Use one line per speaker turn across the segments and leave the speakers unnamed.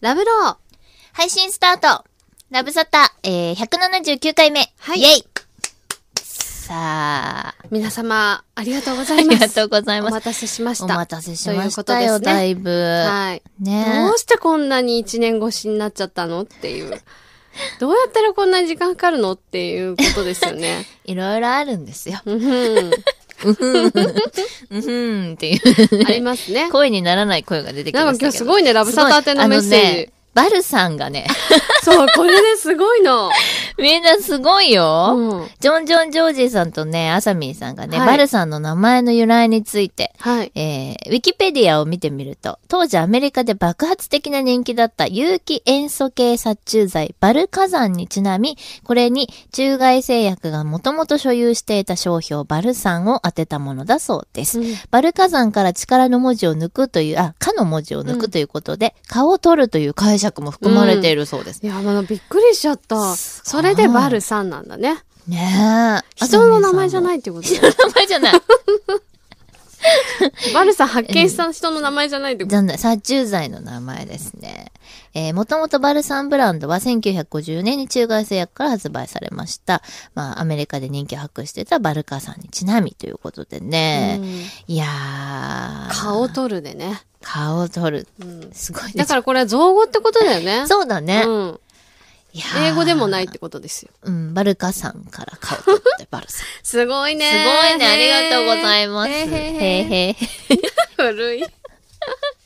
ラブロー配信スタートラブサタ、えー、179回目、はい、イェイさあ。皆様、ありがとうございます。ありがとうございます。お待たせしました。お待たせしましたということですね。だいぶ。は
い。ねどうしてこんなに1年越しになっちゃったのっていう。どうやったらこんなに時間かかるのっていうことですよね。
いろいろあるんですよ。うん。うふん、うふんっていう。ありますね。声にならない声が出てきましたなんか今日すごいね、ラブサタ宛てのメッセージ。バルさんがね。そう、これね、すごいの。みんなすごいよ、うん、ジョン・ジョン・ジョージさんとね、アサミンさんがね、はい、バルさんの名前の由来について、はい、えー、ウィキペディアを見てみると、当時アメリカで爆発的な人気だった有機塩素系殺虫剤バル火山にちなみ、これに中外製薬がもともと所有していた商標バルサンを当てたものだそうです。うん、バル火山から力の文字を抜くという、あ、かの文字を抜くということで、うん、顔を取るという解釈も含まれているそうです。
うん、いや、まだびっくりしちゃった。それれでバルさんなんだね。
ねえ。の
名前じゃないってこと人の名前じゃない。バ ルさん発見した人の名前じゃないってことじゃ
な殺虫剤の名前ですね。えー、もともとバルサンブランドは1950年に中外製薬から発売されました。まあ、アメリカで人気を博してたバルカさんにちなみということでね。うん、いやー。顔
取るでね。
顔取る。うん、すごい、すだ
からこれは造語ってことだよね。そうだね。うん英語でもないってことですよ。う
ん、バルカさんから買うとって、バルさん。すごいね。すごいね。ありがとうございます。へへへ。古い。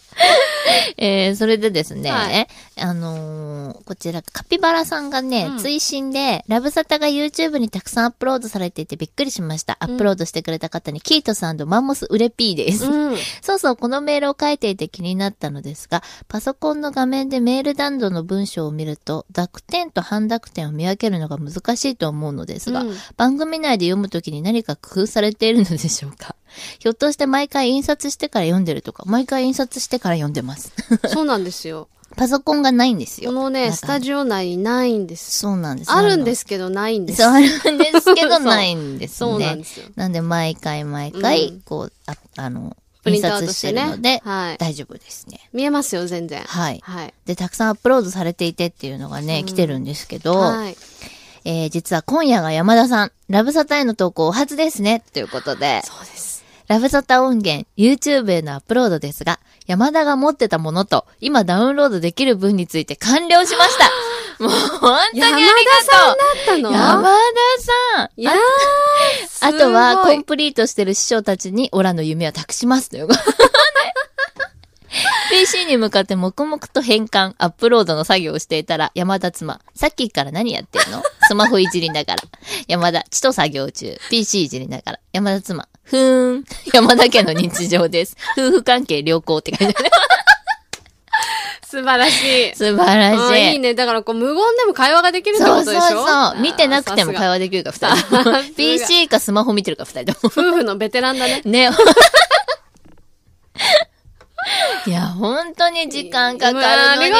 えー、それでですね、はい、あのー、こちら、カピバラさんがね、うん、追伸で、ラブサタが YouTube にたくさんアップロードされていてびっくりしました。アップロードしてくれた方に、キートさんとマンモスウレピーです。うん、そうそう、このメールを書いていて気になったのですが、パソコンの画面でメール段道の文章を見ると、濁点と半濁点を見分けるのが難しいと思うのですが、うん、番組内で読むときに何か工夫されているのでしょうか ひょっとして毎回印刷してから読んでるとか、毎回印刷してから読んでます。そうなんですよ。パソコンがないんですよ。このね、スタジオ内にないんです。そうなんです。あるんです
けどないんです。そう、ある
んですけどないんですね。そうなんですよ。なんで毎回毎回、こう、ああの、印刷してるので、はい、大丈夫ですね。
見えますよ、全然。はい。はい、
で、たくさんアップロードされていてっていうのがね、来てるんですけど、はいえー、実は今夜が山田さん、ラブサタへの投稿お初ですね、ということで。そうです。ラブサタ音源、YouTube へのアップロードですが、山田が持ってたものと、今ダウンロードできる分について完了しました。もう本当にありがとう。山田さんだったの山田さん。いやあとは、コンプリートしてる師匠たちに、オラの夢は託します。という PC に向かって黙々と変換、アップロードの作業をしていたら、山田妻、さっきから何やってんのスマホいじりながら。山田、ちと作業中。PC いじりながら。山田妻、ふーん。山田家の日常です。夫婦関係良好って書いてある。
素晴らしい。素晴らしい。いいね。だからこう無言でも会話ができるってことでしょそうそうそう。
見てなくても会話できるか、二人。PC かスマホ見てるか、二人とも。
夫婦のベテランだね。ね。
いや、本当に時間かかるのに、ありが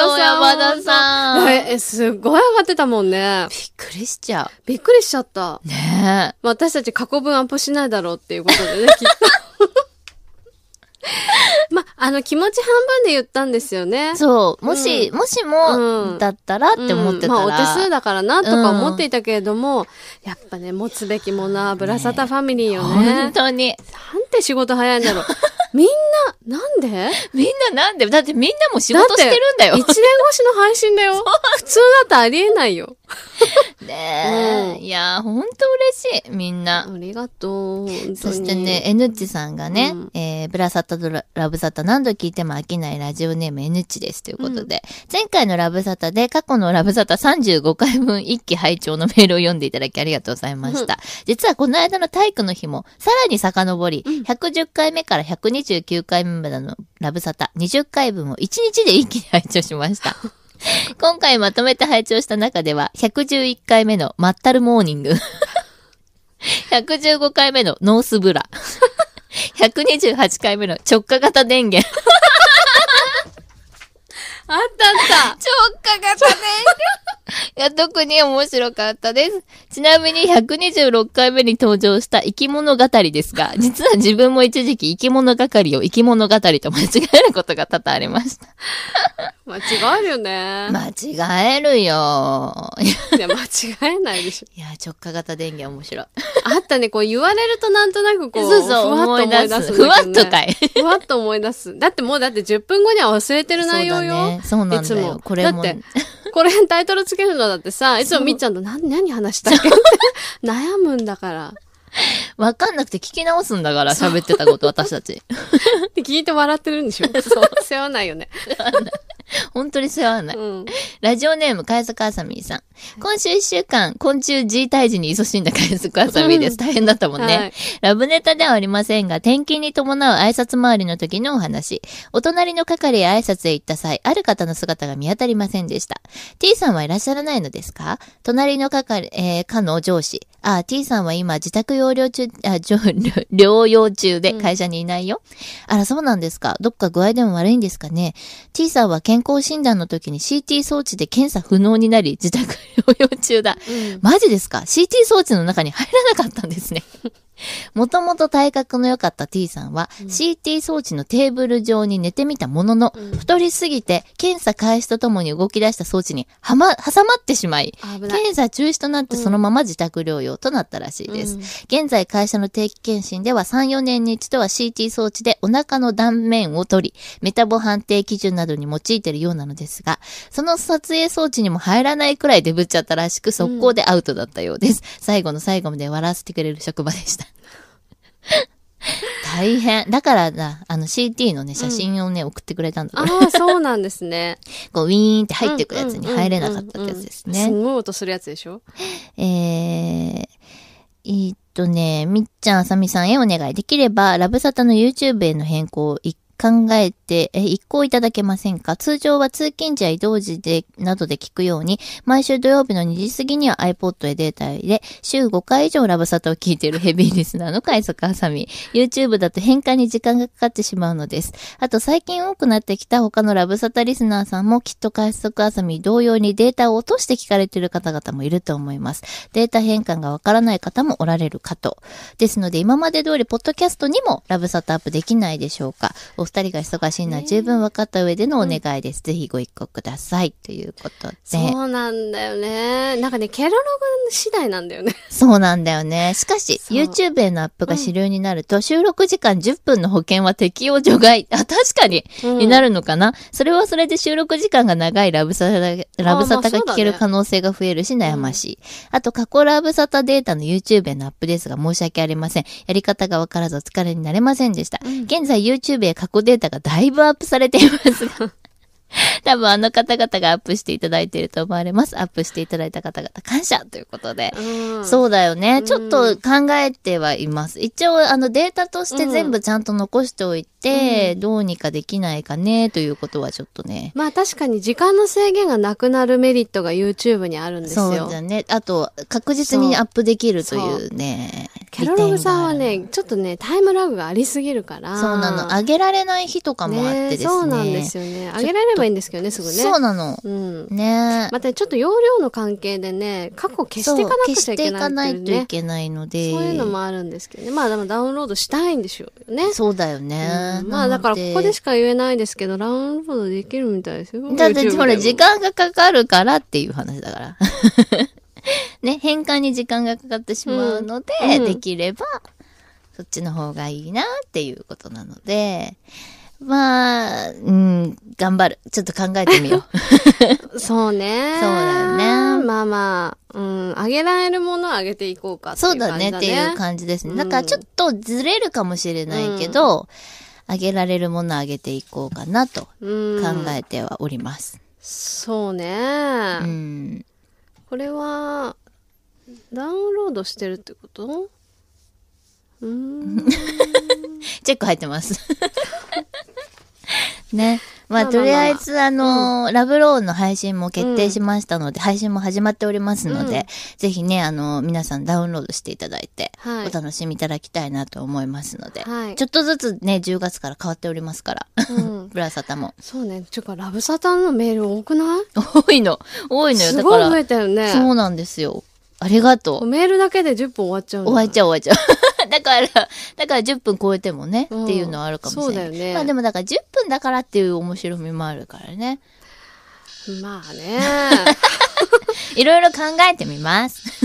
とう、山田さん。
え、すごい上がってたもんね。びっくりしちゃう。びっくりしちゃった。ねえ。まあ、私たち過去分アップしないだろうっていうことでね、きっと。ま、あの、気持ち半分で言ったんですよね。そう。もし、うん、もしも、だったらって思ってたら、うんうん、まあ、お手数だからな、とか思っていたけれども、やっぱね、持つべきものは、ブラサタファミリーよね。ね本当に。なんて仕事早いんだろう。みんな、なんでみんななんでだってみんなも仕事してるんだよ。一年越しの配信だよ。普通だとありえないよ。
ねえ、うん、いやほんと嬉しい、みんな。ありがとう。そしてね、えぬちさんがね、うん、えー、ブラサタとラブサタ何度聞いても飽きないラジオネームえぬちですということで、うん、前回のラブサタで過去のラブサタ35回分一気拝聴のメールを読んでいただきありがとうございました。うん、実はこの間の体育の日も、さらに遡り、110回目から129回目までのラブサタ20回分を1日で一気に拝聴しました。今回まとめて拝聴した中では、111回目のマッタルモーニング。115回目のノースブラ。128回目の直下型電源。あったあった 直下型電源 いや、特に面白かったです。ちなみに126回目に登場した生き物語ですが、実は自分も一時期生き物係を生き物語と間違えることが多々ありました。
間違えるよね。間
違えるよ。い
や、間違えないでしょ。
いや、直下型電源面白い。あったね、こう言われるとなんとなくこう、そう
そうふわっと思い出す、ね、ふわっとかい。ふわっと思い出す。だってもうだって10分後には忘れてる内容
よ。そう、ね,、なんだよ。いつもこれも。だって
これタイトルつけるのだってさ、いつもみっちゃんと何、何話したっけって悩むんだから。わかんなくて聞き直すんだから、喋っ
てたこと、私たち。っ て聞いて笑ってるんでしょ そう。背負わないよね。本当に世話ない。うん、ラジオネーム、海賊あさみーさん。今週一週間、昆虫 G 退治に勤しんだ海賊あさみーです。大変だったもんね、はい、ラブネタではありませんが、転勤に伴う挨拶回りの時のお話。お隣の係へ挨拶へ行った際、ある方の姿が見当たりませんでした。T さんはいらっしゃらないのですか隣の係、えー、かの上司。あ、T さんは今自宅療養中、あ、療養中で会社にいないよ。うん、あら、そうなんですか。どっか具合でも悪いんですかね。T さんは健健康診断の時に CT 装置で検査不能になり、自宅療養中だ。うん、マジですか ?CT 装置の中に入らなかったんですね。もともと体格の良かった T さんは、うん、CT 装置のテーブル上に寝てみたものの、うん、太りすぎて、検査開始とともに動き出した装置にはま、挟まってしまい、検査中止となってそのまま自宅療養となったらしいです。うん、現在会社の定期検診では3、4年に一度は CT 装置でお腹の断面を取り、メタボ判定基準などに用いているようなのですが、その撮影装置にも入らないくらいデブっちゃったらしく、速攻でアウトだったようです。最後の最後まで笑わせてくれる職場でした。大変。だからだ、あの CT のね、写真をね、送ってくれたんだああ、そう
なんですね。
こう、ウィーンって入ってくやつに入れなかった
ってやつですね。すごい音するやつでしょ
えー、えー、っとね、みっちゃん、あさみさんへお願い。できれば、ラブサタの YouTube への変更を一考えて、え、一行いただけませんか通常は通勤時や移動時で、などで聞くように、毎週土曜日の2時過ぎには iPod へデータ入れ、週5回以上ラブサタを聞いている ヘビーリスナーの快速ハサミ。YouTube だと変換に時間がかかってしまうのです。あと最近多くなってきた他のラブサタリスナーさんもきっと快速ハサミ同様にデータを落として聞かれている方々もいると思います。データ変換がわからない方もおられるかと。ですので今まで通りポッドキャストにもラブサタアップできないでしょうか。二人が忙しいのは十分分かった上でのお願いです。ね、ぜひご一個ください。ということで。そう
なんだよね。なんかね、ケロログ次第なんだよね。
そうなんだよね。しかし、YouTube へのアップが主流になると、うん、収録時間10分の保険は適用除外。あ、確かに、うん、になるのかなそれはそれで収録時間が長いラブサタ、ラブサタが聞ける可能性が増えるし悩ましい。あ、ね、と、過去ラブサタデータの YouTube へのアップですが申し訳ありません。やり方がわからず疲れになれませんでした。うん、現在 YouTube へ過去データがだいぶアップされていますが 多分あの方々がアップしていただいていると思われます。アップしていただいた方々感謝ということで。うん、そうだよね。ちょっと考えてはいます。一応あのデータとして全部ちゃんと残しておいて、うん、どうにかできないかねということはちょっとね。
まあ確かに時間の制限がなくなるメリットが YouTube にあるんですよ。そうだ
ね。あと確実にアップできるというね。
キャロログさんはね、ちょっとね、タイムラグがありすぎるから。そうなの。あげられない日とかもあってですね。ねそうなんですよね。あげられればいいんですけどね、すぐね。そうなの。うん。ねまたちょっと容量の関係でね、過去消していかなくちゃいけない、ね、消していかないといけな
いので。そういうのも
あるんですけどね。まあでもダウンロードしたいんでしょうね。そ
うだよね。うん、まあだからここで
しか言えないですけど、ダウンロードできる
みたいですよ。だってほら、時間がかかるからっていう話だから。ね、変換に時間がかかってしまうので、うん、できれば、そっちの方がいいなっていうことなので、まあ、うん、頑張る。ちょっと考えてみよう。そうね。そうだよね。まあまあ、うん、あ
げられるものをあげていこうか、ね、そうだねっていう感じですね。だからちょっ
とずれるかもしれないけど、あ、うん、げられるものをあげていこうかなと考えてはおります。うん、
そうね。うん。これは
ダウンロードしてるってことうん チェック入ってます ねまあ、とりあえず、あの、ラブローンの配信も決定しましたので、配信も始まっておりますので、ぜひね、あの、皆さんダウンロードしていただいて、はい、お楽しみいただきたいなと思いますので、はい、ちょっとずつね、10月から変わっておりますから、ブラサタも。そ
うね、ちょうか、ラ
ブサタのメール多くない多いの、多いのよ、だから。すごい増えたよね。そうなんですよ。ありがとう。メールだけで10分終わっちゃう終わっちゃう、終わっちゃう。だから、だから10分超えてもね、うん、っていうのはあるかもしれない。そうだよね。まあでもだから10分だからっていう面白みもあるからね。まあね。いろいろ考えてみます。